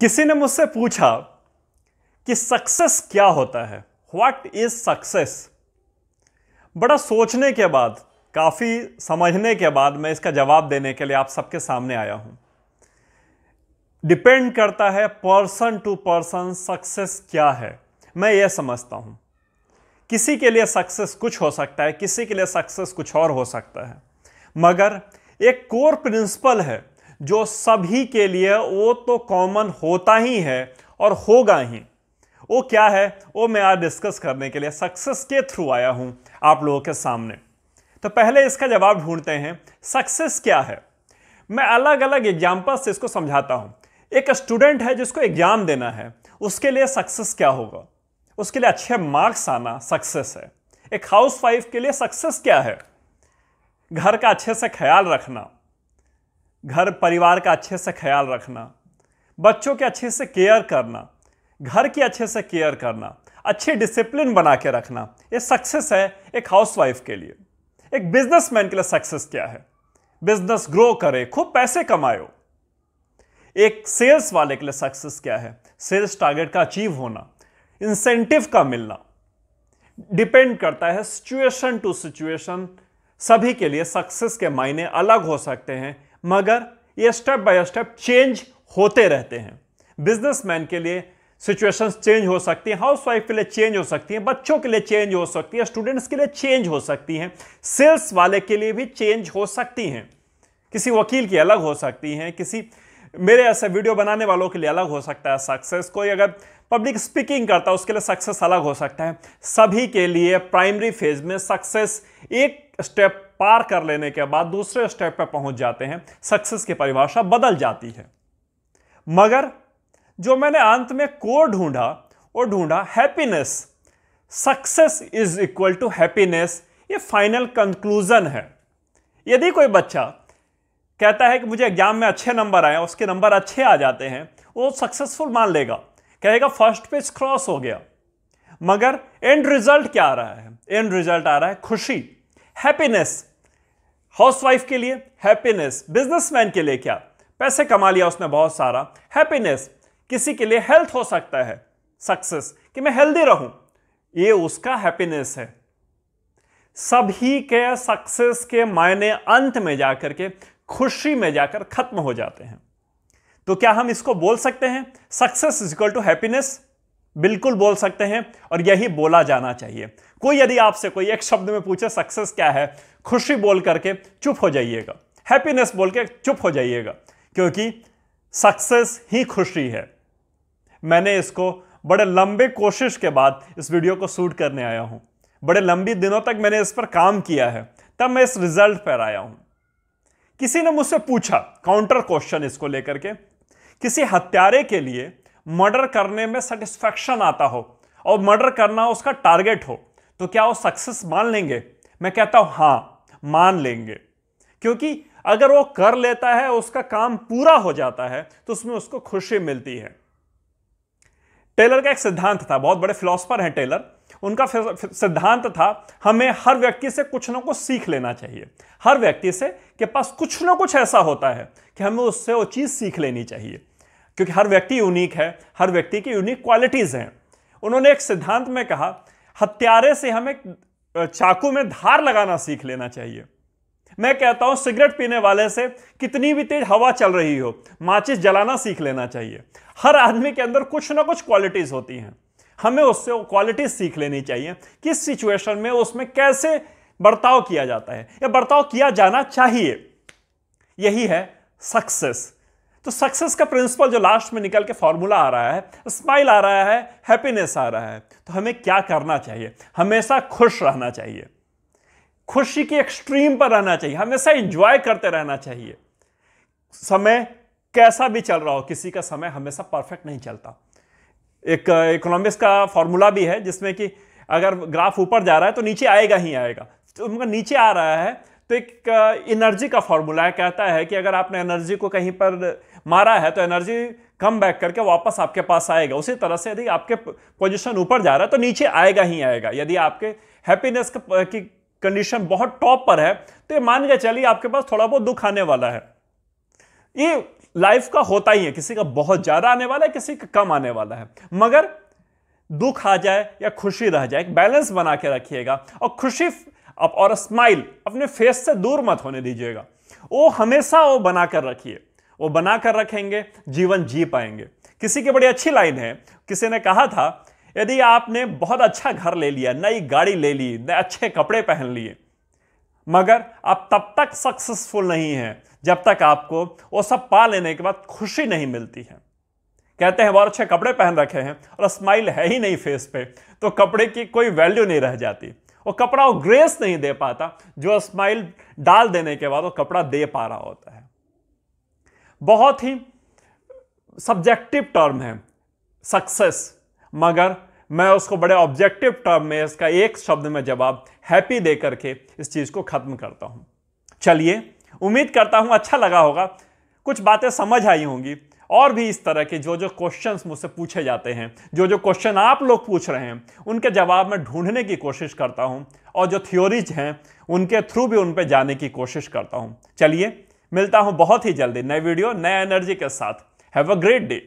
किसी ने मुझसे पूछा कि सक्सेस क्या होता है व्हाट इज सक्सेस बड़ा सोचने के बाद काफ़ी समझने के बाद मैं इसका जवाब देने के लिए आप सबके सामने आया हूं डिपेंड करता है पर्सन टू पर्सन सक्सेस क्या है मैं यह समझता हूं किसी के लिए सक्सेस कुछ हो सकता है किसी के लिए सक्सेस कुछ और हो सकता है मगर एक कोर प्रिंसिपल है जो सभी के लिए वो तो कॉमन होता ही है और होगा ही वो क्या है वो मैं आज डिस्कस करने के लिए सक्सेस के थ्रू आया हूँ आप लोगों के सामने तो पहले इसका जवाब ढूंढते हैं सक्सेस क्या है मैं अलग अलग एग्जाम्पल से इसको समझाता हूँ एक स्टूडेंट है जिसको एग्जाम देना है उसके लिए सक्सेस क्या होगा उसके लिए अच्छे मार्क्स आना सक्सेस है एक हाउस वाइफ के लिए सक्सेस क्या है घर का अच्छे से ख्याल रखना घर परिवार का अच्छे से ख्याल रखना बच्चों के अच्छे से केयर करना घर की अच्छे से केयर करना अच्छे डिसिप्लिन बना के रखना ये सक्सेस है एक हाउसवाइफ के लिए एक बिजनेसमैन के लिए सक्सेस क्या है बिजनेस ग्रो करे खूब पैसे कमाए एक सेल्स वाले के लिए सक्सेस क्या है सेल्स टारगेट का अचीव होना इंसेंटिव का मिलना डिपेंड करता है सिचुएशन टू सिचुएशन सभी के लिए सक्सेस के मायने अलग हो सकते हैं मगर ये स्टेप बाय स्टेप चेंज होते रहते हैं बिजनेसमैन के लिए सिचुएशंस चेंज हो सकती हैं हाउस वाइफ के लिए चेंज हो सकती हैं बच्चों के लिए चेंज हो सकती है स्टूडेंट्स के लिए चेंज हो सकती हैं सेल्स वाले के लिए भी चेंज हो सकती हैं किसी वकील की अलग हो सकती हैं किसी मेरे ऐसे वीडियो बनाने वालों के लिए अलग हो सकता है सक्सेस कोई अगर पब्लिक स्पीकिंग करता है उसके लिए सक्सेस अलग हो सकता है सभी के लिए प्राइमरी फेज में सक्सेस एक स्टेप पार कर लेने के बाद दूसरे स्टेप पर पहुंच जाते हैं सक्सेस की परिभाषा बदल जाती है मगर जो मैंने अंत में कोर ढूंढा वो ढूंढा happiness success is equal to happiness ये फाइनल कंक्लूजन है यदि कोई बच्चा कहता है कि मुझे एग्जाम में अच्छे नंबर आए उसके नंबर अच्छे आ जाते हैं वो सक्सेसफुल मान लेगा कहेगा फर्स्ट पेज क्रॉस हो गया मगर एंड रिजल्ट क्या आ रहा है एंड रिजल्ट आ रहा है खुशी हैप्पीनेस हाउसवाइफ के लिए हैप्पीनेस बिजनेसमैन के लिए क्या पैसे कमा लिया उसने बहुत सारा हैप्पीनेस किसी के लिए हेल्थ हो सकता है सक्सेस कि मैं हेल्दी रहूं ये उसका हैप्पीनेस है सभी के सक्सेस के मायने अंत में जाकर के खुशी में जाकर खत्म हो जाते हैं तो क्या हम इसको बोल सकते हैं success is equal to happiness बिल्कुल बोल सकते हैं और यही बोला जाना चाहिए कोई यदि आपसे कोई एक शब्द में पूछे सक्सेस क्या है खुशी बोल करके चुप हो जाइएगा हैप्पीनेस बोल के चुप हो जाइएगा क्योंकि सक्सेस ही खुशी है मैंने इसको बड़े लंबे कोशिश के बाद इस वीडियो को शूट करने आया हूं बड़े लंबी दिनों तक मैंने इस पर काम किया है तब मैं इस रिजल्ट पर आया हूं किसी ने मुझसे पूछा काउंटर क्वेश्चन इसको लेकर के किसी हत्यारे के लिए मर्डर करने में सेटिस्फैक्शन आता हो और मर्डर करना उसका टारगेट हो तो क्या वो सक्सेस मान लेंगे मैं कहता हूं हां मान लेंगे क्योंकि अगर वो कर लेता है उसका काम पूरा हो जाता है तो उसमें उसको खुशी मिलती है टेलर का एक सिद्धांत था बहुत बड़े फिलोसफर हैं टेलर उनका सिद्धांत था हमें हर व्यक्ति से कुछ ना कुछ सीख लेना चाहिए हर व्यक्ति से के पास कुछ ना कुछ ऐसा होता है कि हमें उससे वो चीज़ सीख लेनी चाहिए क्योंकि हर व्यक्ति यूनिक है हर व्यक्ति की यूनिक क्वालिटीज़ हैं उन्होंने एक सिद्धांत में कहा हत्यारे से हमें चाकू में धार लगाना सीख लेना चाहिए मैं कहता हूं सिगरेट पीने वाले से कितनी भी तेज हवा चल रही हो माचिस जलाना सीख लेना चाहिए हर आदमी के अंदर कुछ ना कुछ क्वालिटीज़ होती हैं हमें उससे वो क्वालिटीज सीख लेनी चाहिए किस सिचुएशन में उसमें कैसे बर्ताव किया जाता है या बर्ताव किया जाना चाहिए यही है सक्सेस तो सक्सेस का प्रिंसिपल जो लास्ट में निकल के फॉर्मूला आ रहा है स्माइल आ रहा है हैप्पीनेस आ रहा है तो हमें क्या करना चाहिए हमेशा खुश रहना चाहिए खुशी की एक्सट्रीम पर रहना चाहिए हमेशा इंजॉय करते रहना चाहिए समय कैसा भी चल रहा हो किसी का समय हमेशा परफेक्ट नहीं चलता एक इकोनॉमिक्स का फॉर्मूला भी है जिसमें कि अगर ग्राफ ऊपर जा रहा है तो नीचे आएगा ही आएगा तो नीचे आ रहा है तो एक एनर्जी uh, का फॉर्मूला है कहता है कि अगर आपने एनर्जी को कहीं पर मारा है तो एनर्जी कम बैक करके वापस आपके पास आएगा उसी तरह से यदि आपके पोजिशन ऊपर जा रहा है तो नीचे आएगा ही आएगा यदि आपके हैप्पीनेस की कंडीशन बहुत टॉप पर है तो ये मान के चलिए आपके पास थोड़ा बहुत दुख आने वाला है ये लाइफ का होता ही है किसी का बहुत ज़्यादा आने वाला है किसी का कम आने वाला है मगर दुख आ जाए या खुशी रह जाए एक बैलेंस बना के रखिएगा और खुशी और स्माइल अपने फेस से दूर मत होने दीजिएगा वो हमेशा वो बनाकर रखिए वो बना कर रखेंगे जीवन जी पाएंगे किसी की बड़ी अच्छी लाइन है किसी ने कहा था यदि आपने बहुत अच्छा घर ले लिया नई गाड़ी ले ली नए अच्छे कपड़े पहन लिए मगर आप तब तक सक्सेसफुल नहीं हैं जब तक आपको वो सब पा लेने के बाद खुशी नहीं मिलती है कहते हैं बहुत अच्छे कपड़े पहन रखे हैं और स्माइल है ही नहीं फेस पे तो कपड़े की कोई वैल्यू नहीं रह जाती वो कपड़ा वो ग्रेस नहीं दे पाता जो स्माइल डाल देने के बाद वो कपड़ा दे पा रहा होता है बहुत ही सब्जेक्टिव टर्म है सक्सेस मगर मैं उसको बड़े ऑब्जेक्टिव टर्म में इसका एक शब्द में जवाब हैप्पी दे करके इस चीज़ को ख़त्म करता हूँ चलिए उम्मीद करता हूँ अच्छा लगा होगा कुछ बातें समझ आई होंगी और भी इस तरह के जो जो क्वेश्चंस मुझसे पूछे जाते हैं जो जो क्वेश्चन आप लोग पूछ रहे हैं उनके जवाब मैं ढूंढने की कोशिश करता हूँ और जो थ्योरीज हैं उनके थ्रू भी उन पर जाने की कोशिश करता हूँ चलिए मिलता हूं बहुत ही जल्दी नए वीडियो नए एनर्जी के साथ हैव अ ग्रेट डे